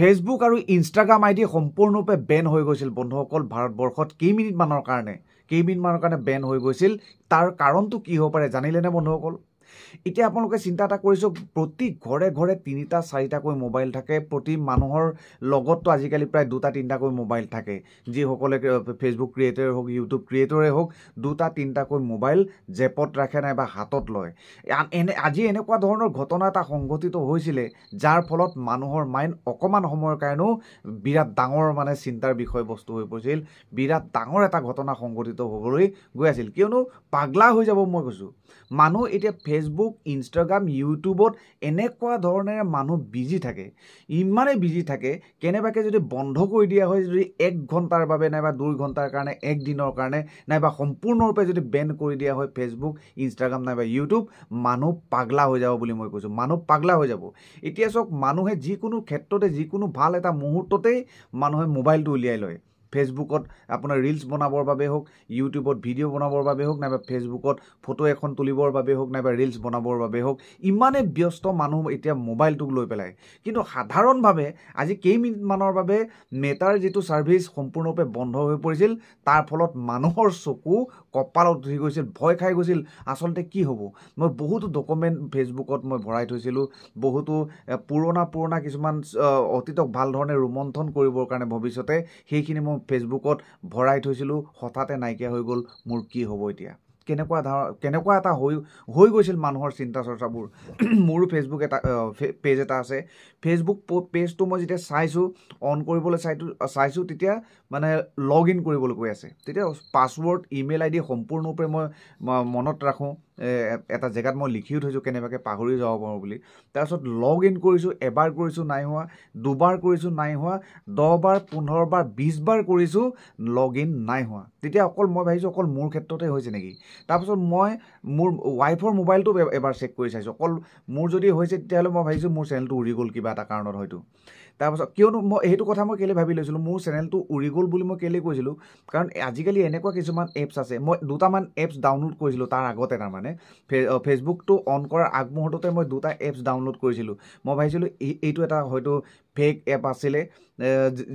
Facebook আৰু Instagram ID সম্পূৰ্ণৰূপে Ben হৈ গৈছিল বন্ধুসকল ভাৰতবৰ্ষত কেইমিনিটমানৰ কাৰণে কেইমিনিটমানৰ কাৰণে বেন হৈ গৈছিল তাৰ কাৰণটো কি হ'ব পাৰে জানিলেনে বন্ধুসকল এতিয়া আপোনালোকে চিন্তা এটা কৰিছোঁ প্ৰতি ঘৰে ঘৰে তিনিটা চাৰিটাকৈ মোবাইল থাকে প্ৰতি মানুহৰ লগততো আজিকালি প্ৰায় দুটা তিনিটাকৈ মোবাইল থাকে যিসকলে ফেচবুক ক্ৰিয়েটৰে হওক ইউটিউব ক্ৰিয়েটৰে হওক দুটা তিনিটাকৈ মোবাইল জেপত ৰাখে নাই বা হাতত লয় এনে আজি এনেকুৱা ধৰণৰ ঘটনা এটা সংঘটিত হৈছিলে যাৰ ফলত মানুহৰ মাইণ্ড অকণমান সময়ৰ কাৰণেও বিৰাট ডাঙৰ মানে চিন্তাৰ বিষয়বস্তু হৈ পৰিছিল বিৰাট ডাঙৰ এটা ঘটনা সংঘটিত হ'বলৈ গৈ আছিল কিয়নো পাগলা হৈ যাব মই কৈছোঁ মানুহ এতিয়া ফেচ ফেচবুক ইনষ্টাগ্ৰাম ইউটিউবত এনেকুৱা ধৰণেৰে মানুহ বিজি থাকে ইমানেই বিজি থাকে কেনেবাকৈ যদি বন্ধ কৰি দিয়া হয় যদি এক ঘণ্টাৰ বাবে নাইবা দুই ঘণ্টাৰ কাৰণে এক দিনৰ কাৰণে নাইবা সম্পূৰ্ণৰূপে যদি বেন কৰি দিয়া হয় ফেচবুক ইনষ্টাগ্ৰাম নাইবা ইউটিউব মানুহ পাগলা হৈ যাব বুলি মই কৈছোঁ মানুহ পাগলা হৈ যাব এতিয়া চাওক মানুহে যিকোনো ক্ষেত্ৰতে যিকোনো ভাল এটা মুহূৰ্ততেই মানুহে মোবাইলটো উলিয়াই লয় ফেচবুকত আপোনাৰ ৰিলছ বনাবৰ বাবে হওক ইউটিউবত ভিডিঅ' বনাবৰ বাবে হওক নাইবা ফেচবুকত ফটো এখন তুলিবৰ বাবে হওক নাইবা ৰিলছ বনাবৰ বাবে হওক ইমানেই ব্যস্ত মানুহ এতিয়া মোবাইলটোক লৈ পেলাই কিন্তু সাধাৰণভাৱে আজি কেইমিনিটমানৰ বাবে মেটাৰ যিটো ছাৰ্ভিচ সম্পূৰ্ণৰূপে বন্ধ হৈ পৰিছিল তাৰ ফলত মানুহৰ চকু কপালত উঠি গৈছিল ভয় খাই গৈছিল আচলতে কি হ'ব মই বহুতো ডকুমেণ্ট ফেচবুকত মই ভৰাই থৈছিলোঁ বহুতো পুৰণা পুৰণা কিছুমান অতীতক ভাল ধৰণে ৰোমন্থন কৰিবৰ কাৰণে ভৱিষ্যতে সেইখিনি মই ফেচবুকত ভৰাই থৈছিলোঁ হঠাতে নাইকিয়া হৈ গ'ল মোৰ কি হ'ব এতিয়া কেনেকুৱা ধৰ কেনেকুৱা এটা হৈ হৈ গৈছিল মানুহৰ চিন্তা চৰ্চাবোৰ মোৰো ফেচবুক এটা পেজ এটা আছে ফেচবুক পেজটো মই যেতিয়া চাইছোঁ অন কৰিবলৈ চাইটো চাইছোঁ তেতিয়া মানে লগ ইন কৰিবলৈ কৈ আছে তেতিয়া পাছৱৰ্ড ইমেইল আই ডি সম্পূৰ্ণৰূপে মই মনত ৰাখোঁ এটা জেগাত মই লিখিও থৈছোঁ কেনেবাকৈ পাহৰি যাব পাৰোঁ বুলি তাৰপিছত লগ ইন কৰিছোঁ এবাৰ কৰিছোঁ নাই হোৱা দুবাৰ কৰিছোঁ নাই হোৱা দহবাৰ পোন্ধৰবাৰ বিছবাৰ কৰিছোঁ লগ ইন নাই হোৱা তেতিয়া অকল মই ভাবিছোঁ অকল মোৰ ক্ষেত্ৰতে হৈছে নেকি তাৰপাছত মই মোৰ ৱাইফৰ মোবাইলটো এবাৰ চেক কৰি চাইছোঁ অকল মোৰ যদি হৈছে তেতিয়াহ'লে মই ভাবিছোঁ মোৰ চেনেলটো উৰি গ'ল কিবা এটা কাৰণত হয়তো তাৰপাছত কিয়নো মই সেইটো কথা মই কেলৈ ভাবি লৈছিলোঁ মোৰ চেনেলটো উৰি গ'ল বুলি মই কেলৈ কৈছিলোঁ কাৰণ আজিকালি এনেকুৱা কিছুমান এপছ আছে মই দুটামান এপছ ডাউনলোড কৰিছিলোঁ তাৰ আগতে তাৰমানে মানে ফেচবুকটো অন কৰাৰ আগমুহূৰ্ততে মই দুটা এপছ ডাউনলোড কৰিছিলোঁ মই ভাবিছিলোঁ এইটো এটা হয়তো ফেক এপ আছিলে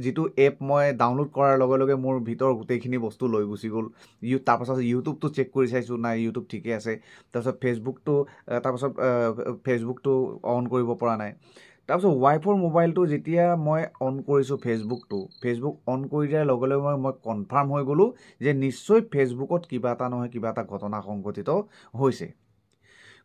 যিটো এপ মই ডাউনলোড কৰাৰ লগে লগে মোৰ ভিতৰৰ গোটেইখিনি বস্তু লৈ গুচি গ'ল ইউ তাৰপাছত ইউটিউবটো চেক কৰি চাইছোঁ নাই ইউটিউব ঠিকে আছে তাৰপিছত ফেচবুকটো তাৰপাছত ফেচবুকটো অন কৰিব পৰা নাই তাৰপিছত ৱাইফৰ মোবাইলটো যেতিয়া মই অন কৰিছোঁ ফেচবুকটো ফেচবুক অন কৰি দিয়াৰ লগে লগে মই মই কনফাৰ্ম হৈ গ'লোঁ যে নিশ্চয় ফেচবুকত কিবা এটা নহয় কিবা এটা ঘটনা সংঘটিত হৈছে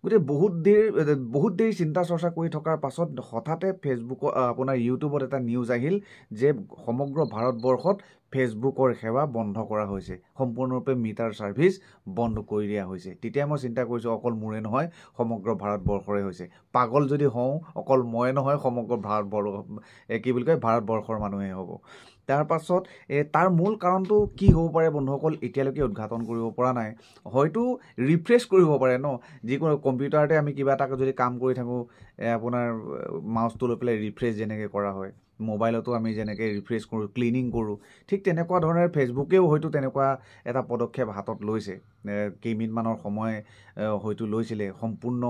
গতিকে বহুত দেৰি বহুত দেৰি চিন্তা চৰ্চা কৰি থকাৰ পাছত হঠাতে ফেচবুকৰ আপোনাৰ ইউটিউবত এটা নিউজ আহিল যে সমগ্ৰ ভাৰতবৰ্ষত ফেচবুকৰ সেৱা বন্ধ কৰা হৈছে সম্পূৰ্ণৰূপে মিটাৰ ছাৰ্ভিচ বন্ধ কৰি দিয়া হৈছে তেতিয়াই মই চিন্তা কৰিছোঁ অকল মোৰে নহয় সমগ্ৰ ভাৰতবৰ্ষৰে হৈছে পাগল যদি হওঁ অকল ময়ে নহয় সমগ্ৰ ভাৰতবৰ্ষ কি বুলি কয় ভাৰতবৰ্ষৰ মানুহেই হ'ব তাৰপাছত তাৰ মূল কাৰণটো কি হ'ব পাৰে বন্ধুসকল এতিয়ালৈকে উদঘাটন কৰিব পৰা নাই হয়তো ৰিফ্ৰেছ কৰিব পাৰে ন যিকোনো কম্পিউটাৰতে আমি কিবা এটা যদি কাম কৰি থাকোঁ আপোনাৰ মাউচটো লৈ পেলাই ৰিফ্ৰেছ যেনেকৈ কৰা হয় মোবাইলতো আমি যেনেকৈ ৰিফ্ৰেছ কৰোঁ ক্লিনিং কৰোঁ ঠিক তেনেকুৱা ধৰণে ফেচবুকেও হয়তো তেনেকুৱা এটা পদক্ষেপ হাতত লৈছে কেইমিনিটমানৰ সময় হয়তো লৈছিলে সম্পূৰ্ণ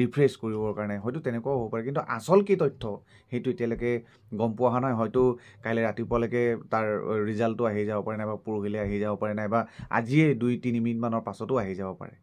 ৰিফ্ৰেছ কৰিবৰ কাৰণে হয়তো তেনেকুৱাও হ'ব পাৰে কিন্তু আচল কি তথ্য সেইটো এতিয়ালৈকে গম পোৱা হোৱা নাই হয়তো কাইলৈ ৰাতিপুৱালৈকে তাৰ ৰিজাল্টটো আহি যাব পাৰে নাইবা পৰহিলৈ আহি যাব পাৰে নাইবা আজিয়ে দুই তিনি মিনিটমানৰ পাছতো আহি যাব পাৰে